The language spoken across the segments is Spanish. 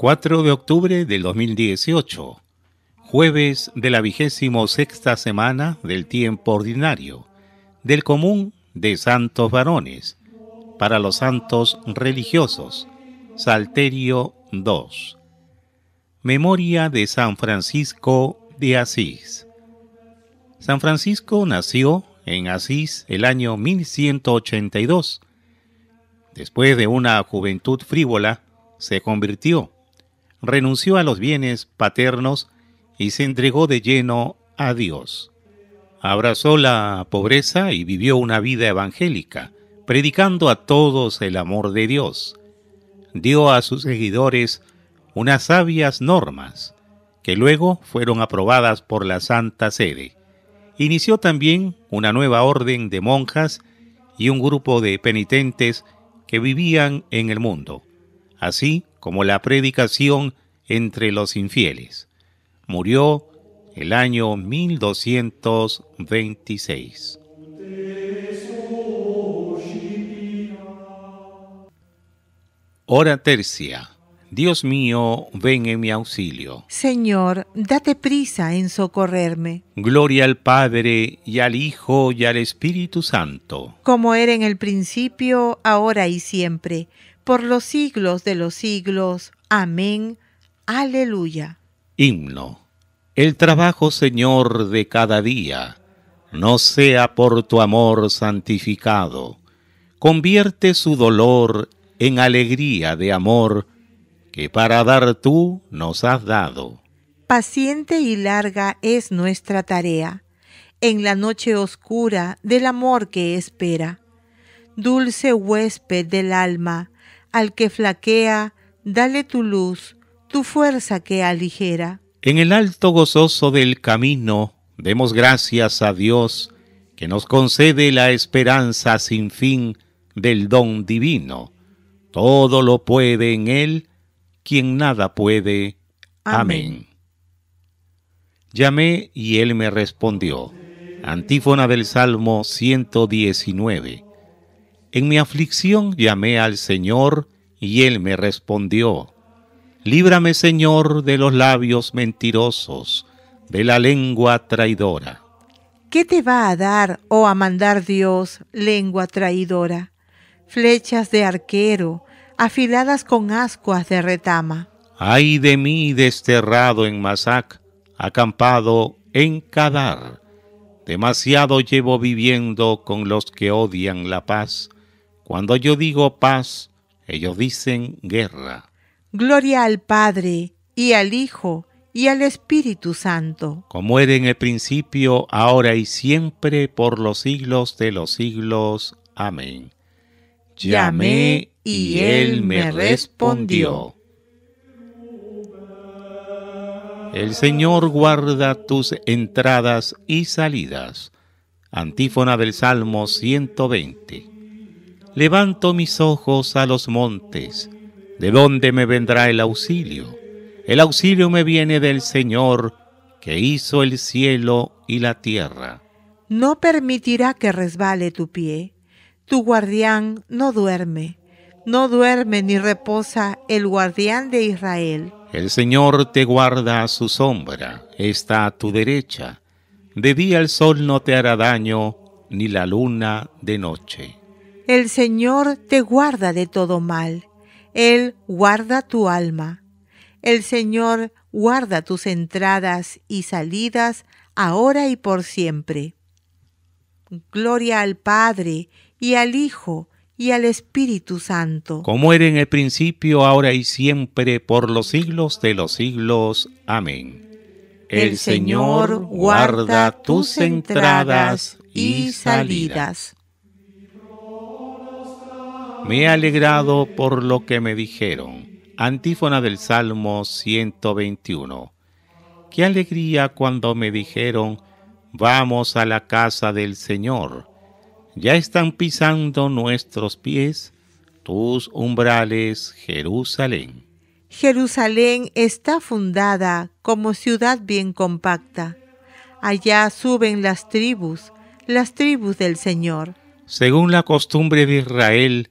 4 de octubre del 2018, jueves de la 26 sexta semana del tiempo ordinario, del común de santos varones, para los santos religiosos, Salterio 2. Memoria de San Francisco de Asís. San Francisco nació en Asís el año 1182. Después de una juventud frívola, se convirtió renunció a los bienes paternos y se entregó de lleno a Dios. Abrazó la pobreza y vivió una vida evangélica, predicando a todos el amor de Dios. Dio a sus seguidores unas sabias normas, que luego fueron aprobadas por la Santa Sede. Inició también una nueva orden de monjas y un grupo de penitentes que vivían en el mundo. Así, como la predicación entre los infieles. Murió el año 1226. Hora tercia. Dios mío, ven en mi auxilio. Señor, date prisa en socorrerme. Gloria al Padre y al Hijo y al Espíritu Santo. Como era en el principio, ahora y siempre por los siglos de los siglos. Amén. Aleluya. Himno. El trabajo, Señor, de cada día, no sea por tu amor santificado. Convierte su dolor en alegría de amor que para dar tú nos has dado. Paciente y larga es nuestra tarea, en la noche oscura del amor que espera. Dulce huésped del alma, al que flaquea, dale tu luz, tu fuerza que aligera. En el alto gozoso del camino, demos gracias a Dios, que nos concede la esperanza sin fin del don divino. Todo lo puede en Él, quien nada puede. Amén. Llamé y Él me respondió. Antífona del Salmo 119. En mi aflicción llamé al Señor y Él me respondió. Líbrame, Señor, de los labios mentirosos, de la lengua traidora. ¿Qué te va a dar o oh, a mandar Dios, lengua traidora? Flechas de arquero, afiladas con ascuas de retama. Ay de mí desterrado en Masac, acampado en Kadar. Demasiado llevo viviendo con los que odian la paz cuando yo digo paz, ellos dicen guerra. Gloria al Padre, y al Hijo, y al Espíritu Santo. Como era en el principio, ahora y siempre, por los siglos de los siglos. Amén. Llamé y él me respondió. El Señor guarda tus entradas y salidas. Antífona del Salmo 120 levanto mis ojos a los montes. ¿De dónde me vendrá el auxilio? El auxilio me viene del Señor, que hizo el cielo y la tierra. No permitirá que resbale tu pie. Tu guardián no duerme. No duerme ni reposa el guardián de Israel. El Señor te guarda a su sombra, está a tu derecha. De día el sol no te hará daño, ni la luna de noche. El Señor te guarda de todo mal. Él guarda tu alma. El Señor guarda tus entradas y salidas ahora y por siempre. Gloria al Padre y al Hijo y al Espíritu Santo. Como era en el principio, ahora y siempre, por los siglos de los siglos. Amén. El, Señor guarda tus entradas y salidas. Me he alegrado por lo que me dijeron. Antífona del Salmo 121. Qué alegría cuando me dijeron, vamos a la casa del Señor. Ya están pisando nuestros pies tus umbrales, Jerusalén. Jerusalén está fundada como ciudad bien compacta. Allá suben las tribus, las tribus del Señor. Según la costumbre de Israel,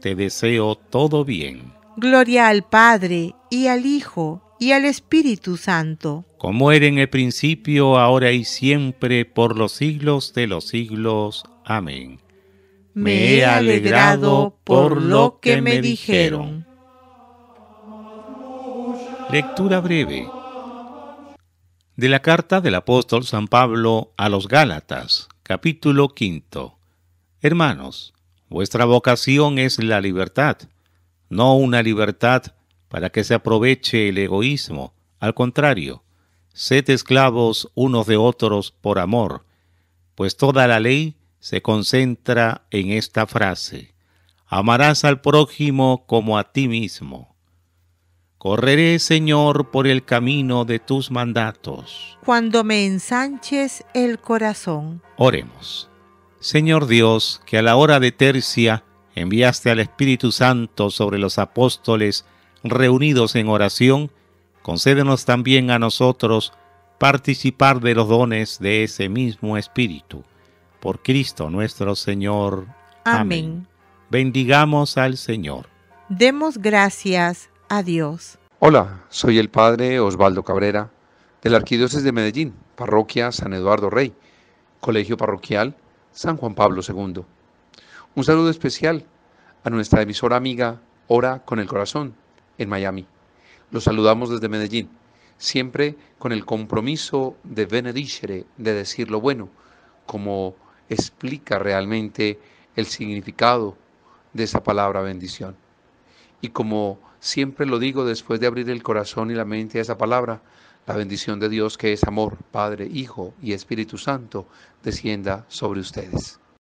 te deseo todo bien. Gloria al Padre, y al Hijo, y al Espíritu Santo. Como era en el principio, ahora y siempre, por los siglos de los siglos. Amén. Me he alegrado por lo que me dijeron. Lectura breve de la carta del apóstol San Pablo a los Gálatas, capítulo quinto. Hermanos, Vuestra vocación es la libertad, no una libertad para que se aproveche el egoísmo. Al contrario, sed esclavos unos de otros por amor, pues toda la ley se concentra en esta frase. Amarás al prójimo como a ti mismo. Correré, Señor, por el camino de tus mandatos. Cuando me ensanches el corazón. Oremos. Señor Dios, que a la hora de tercia enviaste al Espíritu Santo sobre los apóstoles reunidos en oración, concédenos también a nosotros participar de los dones de ese mismo Espíritu. Por Cristo nuestro Señor. Amén. Bendigamos al Señor. Demos gracias a Dios. Hola, soy el Padre Osvaldo Cabrera, de la Arquidiócesis de Medellín, Parroquia San Eduardo Rey, Colegio Parroquial San Juan Pablo II. Un saludo especial a nuestra emisora amiga Ora con el Corazón en Miami. Los saludamos desde Medellín, siempre con el compromiso de benedicere, de decir lo bueno, como explica realmente el significado de esa palabra bendición. Y como siempre lo digo después de abrir el corazón y la mente a esa palabra, la bendición de Dios, que es amor, Padre, Hijo y Espíritu Santo, descienda sobre ustedes.